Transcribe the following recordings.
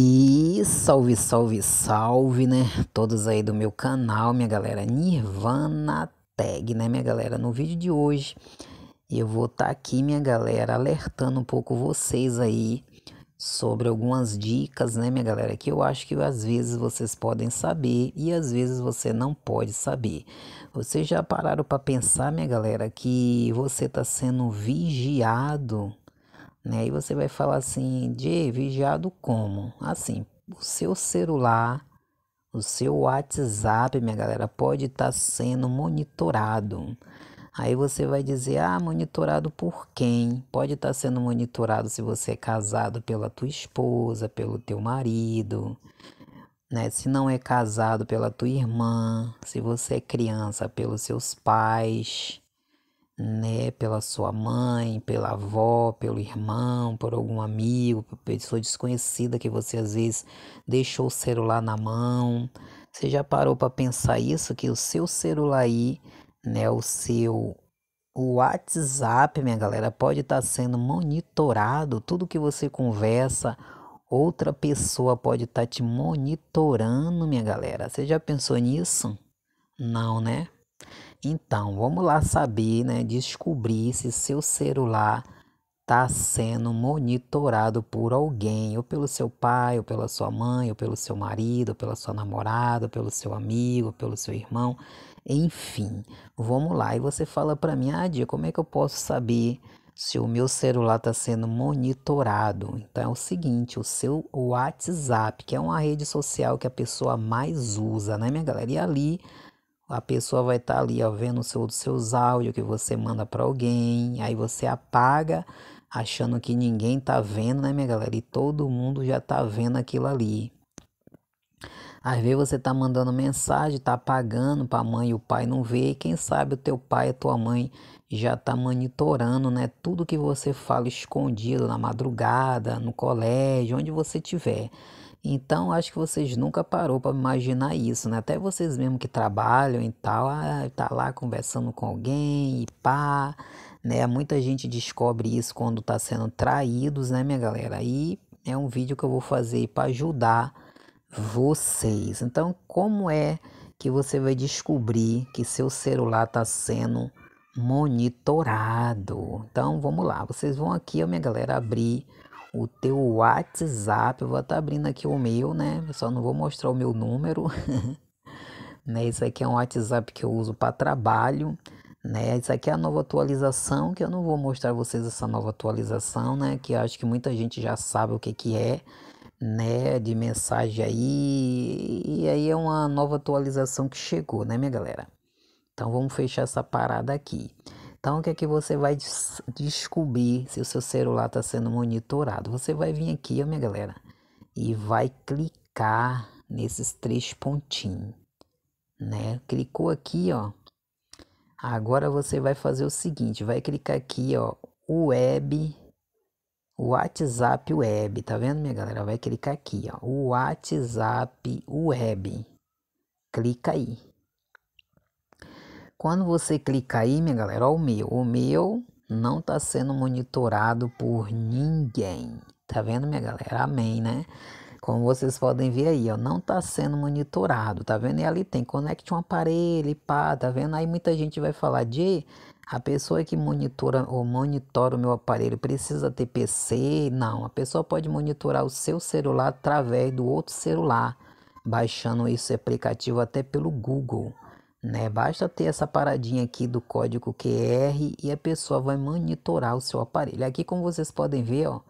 E salve, salve, salve, né? Todos aí do meu canal, minha galera Nirvana Tag, né, minha galera? No vídeo de hoje eu vou estar tá aqui, minha galera, alertando um pouco vocês aí sobre algumas dicas, né, minha galera? Que eu acho que às vezes vocês podem saber e às vezes você não pode saber. Vocês já pararam para pensar, minha galera, que você está sendo vigiado? Né? E você vai falar assim, de vigiado como? Assim, o seu celular, o seu WhatsApp, minha galera, pode estar tá sendo monitorado. Aí você vai dizer, ah, monitorado por quem? Pode estar tá sendo monitorado se você é casado pela tua esposa, pelo teu marido, né? Se não é casado pela tua irmã, se você é criança, pelos seus pais né, pela sua mãe, pela avó, pelo irmão, por algum amigo, pessoa desconhecida que você às vezes deixou o celular na mão. Você já parou para pensar isso que o seu celular aí, né, o seu o WhatsApp, minha galera, pode estar tá sendo monitorado, tudo que você conversa, outra pessoa pode estar tá te monitorando, minha galera. Você já pensou nisso? Não, né? Então, vamos lá saber, né, descobrir se seu celular está sendo monitorado por alguém, ou pelo seu pai, ou pela sua mãe, ou pelo seu marido, ou pela sua namorada, ou pelo seu amigo, ou pelo seu irmão, enfim. Vamos lá, e você fala para mim, ah, Dia, como é que eu posso saber se o meu celular está sendo monitorado? Então é o seguinte, o seu WhatsApp, que é uma rede social que a pessoa mais usa, né, minha galera? E ali a pessoa vai estar tá ali, ó, vendo seu, os seus áudios que você manda para alguém, aí você apaga, achando que ninguém tá vendo, né, minha galera? E todo mundo já tá vendo aquilo ali. Às vezes você tá mandando mensagem, tá apagando para a mãe e o pai não ver. Quem sabe o teu pai e a tua mãe já tá monitorando, né? Tudo que você fala escondido na madrugada, no colégio, onde você tiver. Então, acho que vocês nunca parou para imaginar isso, né? Até vocês mesmo que trabalham e tal, ah, tá lá conversando com alguém e pá, né? Muita gente descobre isso quando tá sendo traídos, né, minha galera? Aí é um vídeo que eu vou fazer para ajudar vocês. Então, como é que você vai descobrir que seu celular tá sendo monitorado? Então, vamos lá. Vocês vão aqui, ó, minha galera, abrir o teu WhatsApp. Eu vou estar tá abrindo aqui o meu, né? só não vou mostrar o meu número. né? Isso aqui é um WhatsApp que eu uso para trabalho. Né? Isso aqui é a nova atualização, que eu não vou mostrar vocês essa nova atualização, né? Que acho que muita gente já sabe o que, que é, né? De mensagem aí. E aí é uma nova atualização que chegou, né, minha galera? Então vamos fechar essa parada aqui. Então, o que é que você vai des descobrir se o seu celular está sendo monitorado? Você vai vir aqui, ó, minha galera, e vai clicar nesses três pontinhos, né? Clicou aqui, ó. Agora você vai fazer o seguinte, vai clicar aqui, ó, web, WhatsApp web, tá vendo, minha galera? Vai clicar aqui, ó, WhatsApp web. Clica aí. Quando você clica aí, minha galera, ó, o meu, o meu não está sendo monitorado por ninguém. Tá vendo, minha galera? Amém, né? Como vocês podem ver aí, ó, não está sendo monitorado, tá vendo? E ali tem conecte um aparelho, pá, tá vendo? Aí muita gente vai falar de a pessoa que monitora ou monitora o meu aparelho precisa ter PC? Não, a pessoa pode monitorar o seu celular através do outro celular, baixando esse aplicativo até pelo Google. Né? Basta ter essa paradinha aqui do código QR e a pessoa vai monitorar o seu aparelho. Aqui, como vocês podem ver, ó,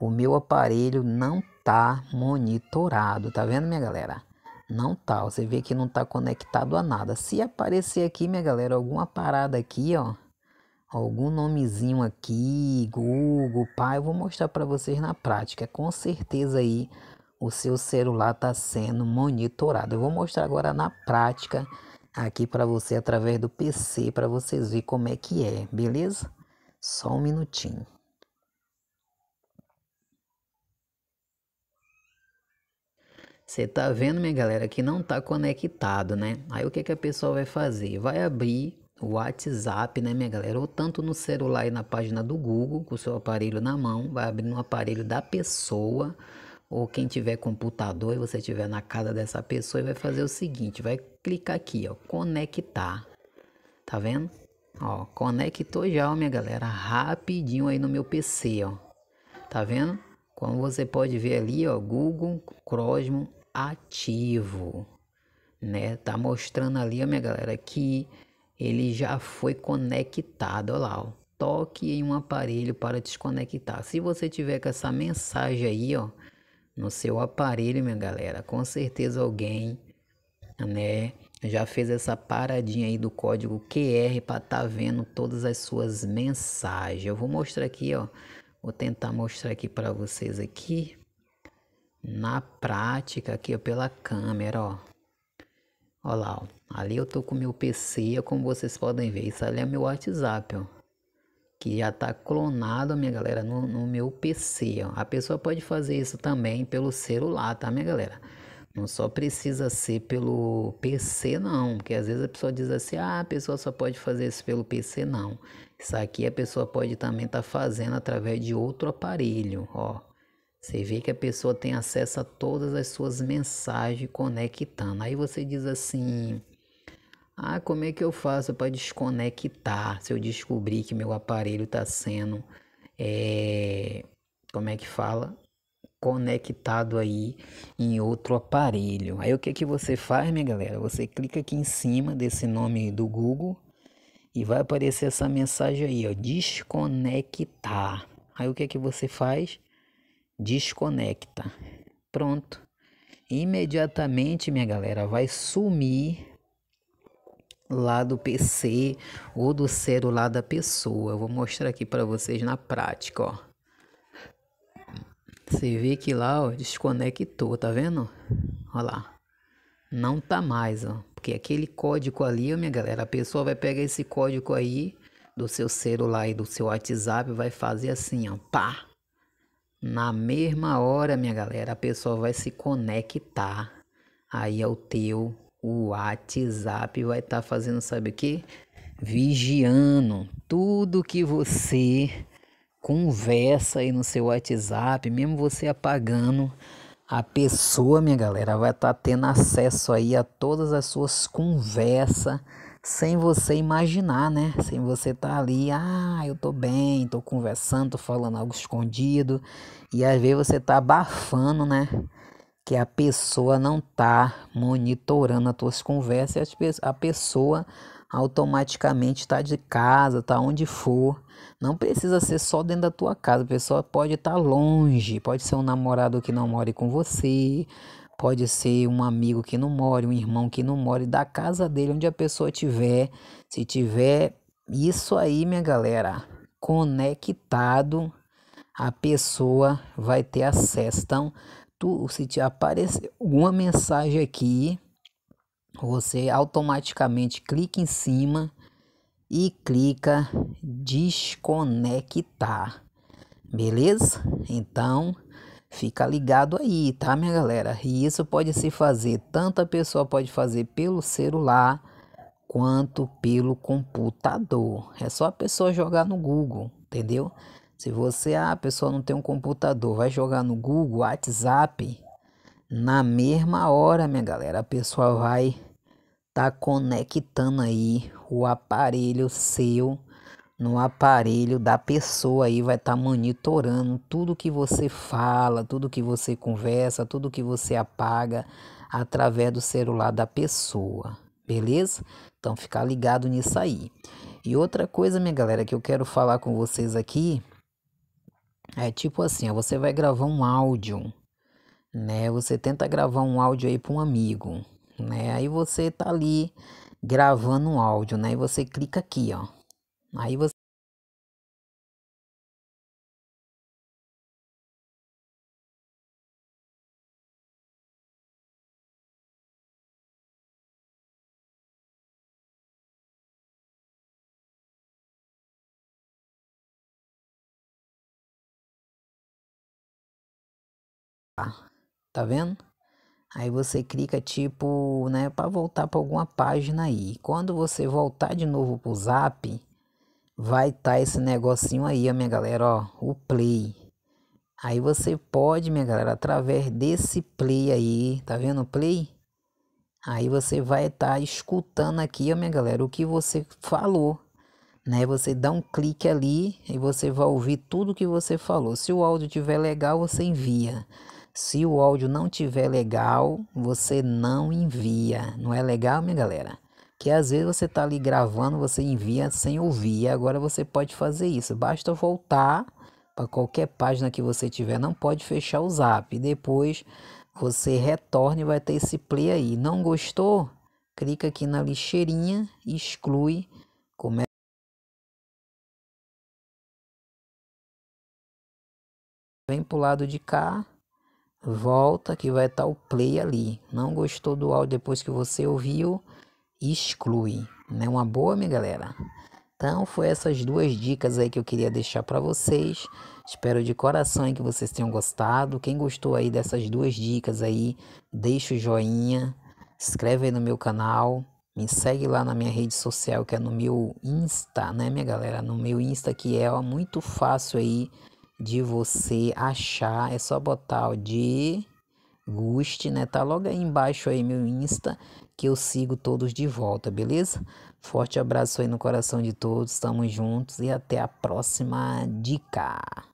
o meu aparelho não tá monitorado, tá vendo, minha galera? Não tá, você vê que não tá conectado a nada. Se aparecer aqui, minha galera, alguma parada aqui, ó, algum nomezinho aqui, Google, pai, eu vou mostrar para vocês na prática. Com certeza aí o seu celular tá sendo monitorado. Eu vou mostrar agora na prática aqui para você através do PC para vocês verem como é que é, beleza? Só um minutinho. Você tá vendo, minha galera, que não tá conectado, né? Aí o que que a pessoa vai fazer? Vai abrir o WhatsApp, né, minha galera? Ou tanto no celular e na página do Google, com o seu aparelho na mão, vai abrir no aparelho da pessoa ou quem tiver computador e você estiver na casa dessa pessoa vai fazer o seguinte, vai clicar aqui, ó, conectar. Tá vendo? Ó, conectou já, ó, minha galera, rapidinho aí no meu PC, ó. Tá vendo? Como você pode ver ali, ó, Google Chrome ativo, né? Tá mostrando ali, ó, minha galera, que ele já foi conectado, ó lá, ó. Toque em um aparelho para desconectar. Se você tiver com essa mensagem aí, ó, no seu aparelho, minha galera, com certeza alguém, né, já fez essa paradinha aí do código QR para tá vendo todas as suas mensagens. Eu vou mostrar aqui, ó. Vou tentar mostrar aqui para vocês aqui na prática aqui ó, pela câmera, ó. Olha lá, ó. ali eu tô com meu PC, como vocês podem ver, isso ali é meu WhatsApp, ó que já está clonado, minha galera, no, no meu PC. Ó. A pessoa pode fazer isso também pelo celular, tá, minha galera? Não só precisa ser pelo PC, não, porque às vezes a pessoa diz assim: ah, a pessoa só pode fazer isso pelo PC, não. Isso aqui a pessoa pode também estar tá fazendo através de outro aparelho, ó. Você vê que a pessoa tem acesso a todas as suas mensagens conectando. Aí você diz assim: ah, como é que eu faço para desconectar se eu descobrir que meu aparelho está sendo, é, como é que fala, conectado aí em outro aparelho? Aí o que que você faz, minha galera? Você clica aqui em cima desse nome do Google e vai aparecer essa mensagem aí, ó, desconectar. Aí o que que você faz? Desconecta. Pronto. Imediatamente, minha galera, vai sumir lá do PC ou do celular da pessoa. Eu vou mostrar aqui para vocês na prática, ó. Você vê que lá, ó, desconectou, tá vendo? Olha lá. Não tá mais, ó. Porque aquele código ali, minha galera, a pessoa vai pegar esse código aí do seu celular e do seu WhatsApp, vai fazer assim, ó, pá. Na mesma hora, minha galera, a pessoa vai se conectar aí ao é teu o WhatsApp vai estar tá fazendo, sabe o que? Vigiando tudo que você conversa aí no seu WhatsApp, mesmo você apagando, a pessoa, minha galera, vai estar tá tendo acesso aí a todas as suas conversas sem você imaginar, né? Sem você estar tá ali, ah, eu tô bem, tô conversando, tô falando algo escondido, e às vezes você tá abafando, né? que a pessoa não tá monitorando as tuas conversas e a pessoa automaticamente tá de casa, tá onde for. Não precisa ser só dentro da tua casa, a pessoa pode estar tá longe, pode ser um namorado que não mora com você, pode ser um amigo que não mora um irmão que não mora da casa dele, onde a pessoa tiver, se tiver isso aí, minha galera, conectado, a pessoa vai ter acesso. Então, tu, se te aparecer alguma mensagem aqui, você automaticamente clica em cima e clica desconectar. Beleza? Então, fica ligado aí, tá, minha galera? E isso pode se fazer, tanto a pessoa pode fazer pelo celular quanto pelo computador. É só a pessoa jogar no Google, entendeu? Se você, ah, a pessoa não tem um computador, vai jogar no Google, WhatsApp, na mesma hora, minha galera, a pessoa vai tá conectando aí o aparelho seu no aparelho da pessoa aí vai estar tá monitorando tudo que você fala, tudo que você conversa, tudo que você apaga através do celular da pessoa, beleza? Então fica ligado nisso aí. E outra coisa, minha galera, que eu quero falar com vocês aqui é tipo assim, você vai gravar um áudio, né? Você tenta gravar um áudio aí para um amigo, né? Aí você tá ali gravando um áudio, né? E você clica aqui, ó. Aí você tá vendo? Aí você clica tipo, né, para voltar para alguma página aí. Quando você voltar de novo pro Zap, vai estar tá esse negocinho aí, ó, minha galera, ó, o play. Aí você pode, minha galera, através desse play aí, tá vendo o play? Aí você vai estar tá escutando aqui, ó, minha galera, o que você falou. Né, você dá um clique ali e você vai ouvir tudo que você falou. Se o áudio tiver legal, você envia. Se o áudio não tiver legal, você não envia. Não é legal, minha galera? Que às vezes você tá ali gravando, você envia sem ouvir. Agora você pode fazer isso. Basta voltar para qualquer página que você tiver, não pode fechar o zap. Depois você retorna e vai ter esse play aí. Não gostou? Clica aqui na lixeirinha, exclui, começa Vem pro lado de cá, volta que vai estar o play ali. Não gostou do áudio depois que você ouviu, exclui. Não é uma boa, minha galera? Então, foi essas duas dicas aí que eu queria deixar para vocês. Espero de coração que vocês tenham gostado. Quem gostou aí dessas duas dicas aí, deixa o joinha, inscreve aí no meu canal, me segue lá na minha rede social que é no meu Insta, né, minha galera? No meu Insta que é ó, muito fácil aí de você achar, é só botar o de Guste, né? Tá logo aí embaixo aí meu Insta, que eu sigo todos de volta, beleza? Forte abraço aí no coração de todos, estamos juntos e até a próxima dica.